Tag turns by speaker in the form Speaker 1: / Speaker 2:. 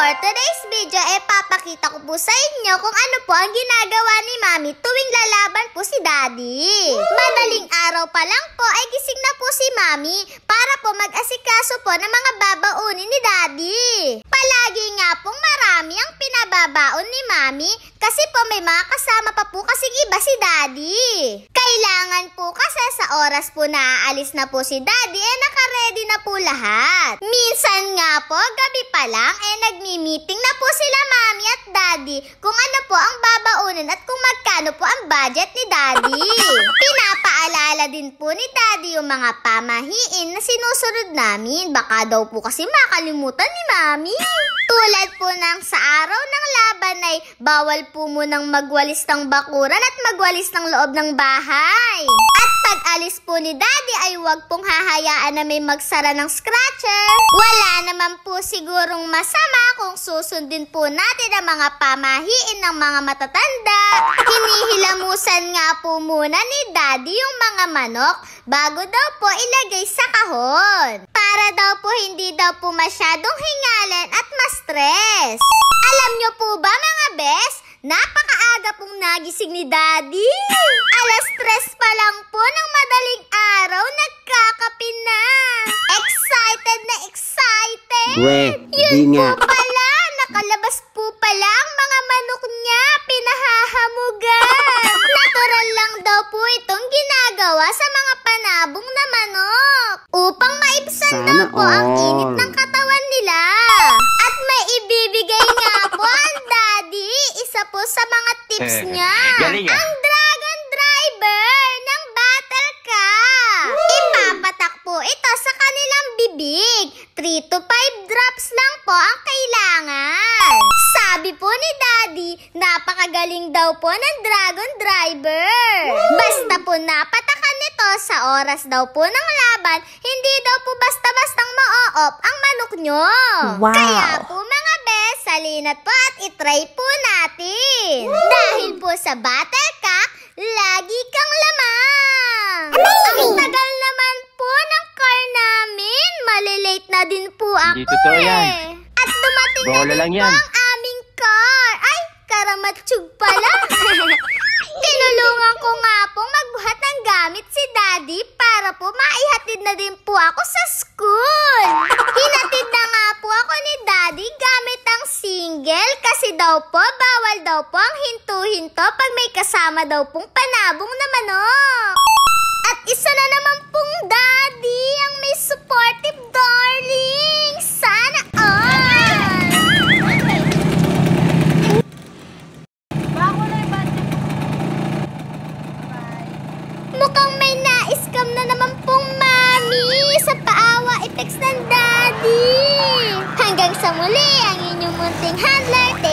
Speaker 1: For today's video, eh papakita ko po sa inyo kung ano po ang ginagawa ni Mami tuwing lalaban po si Daddy. Woo! Madaling araw pa lang po ay gising na po si Mami para po mag-asikaso po ng mga babaunin ni Daddy. Palagi nga pong marami ang pinababaon ni Mami kasi po may mga kasama pa po kasing iba si Daddy. Kailangan po kasi sa oras po na aalis na po si Daddy eh naka ready na po lahat. Minsan nga po, gabi pa lang, eh nagmi-meeting na po sila mami at daddy kung ano po ang babaunan at kung magkano po ang budget ni daddy. Pinapaalala din po ni daddy yung mga pamahiin na sinusunod namin. Baka daw po kasi makalimutan ni mami. Tulad po ng sa araw ng laban ay bawal po munang magwalis ng bakuran at magwalis ng loob ng bahay. At alis po ni Daddy ay huwag pong hahayaan na may magsara ng scratcher. Wala naman po sigurong masama kung susundin po natin ang mga pamahiin ng mga matatanda. Hinihilamusan nga po muna ni Daddy yung mga manok bago daw po ilagay sa kahon. Para daw po hindi daw po masyadong hingalan at ma-stress. Alam nyo po ba mga best? Napakaaga pong nagising ni Daddy. Alas tres pa lang po ng madaling araw, nagkakape na. Excited na excited. We, Yun po nga. pala, nakalabas po pala ang mga manok niya, pinahahamugan. Natural lang daw po itong ginagawa sa mga panabong na manok. Upang maibsan Sana daw po all. ang init ng na po sa mga tips eh, niya. Galing yan. Ah. Ang Dragon Driver ng Battle Cup. Ipapatak po ito sa kanilang bibig. 3 to 5 drops lang po ang kailangan. Sabi po ni Daddy, napakagaling daw po ng Dragon Driver. Woo! Basta po napatakan nito sa oras daw po ng laban, hindi daw po basta-bastang ma-off ang manok nyo. Wow. Kaya po masalinat po at itry po natin. Woo! Dahil po sa Battlecock, lagi kang lamang. Amazing! Ang tagal naman po ng car namin. Malilate na din po ako Dito totoo eh. yan. At dumating Bola na lang po yan. ang aming car. Ay, karamatsug pala. Tinulungan ko nga po magbuhat ng gamit si Daddy para po maihatid na din po ako sa daw po ang hinto-hinto pag may kasama daw pong panabong na manok. At isa na naman pong daddy ang may supportive darling. Sana all! Mukhang may na-scam na naman pong mami sa paawa effects ng daddy. Hanggang sa muli, ang inyong munting handler,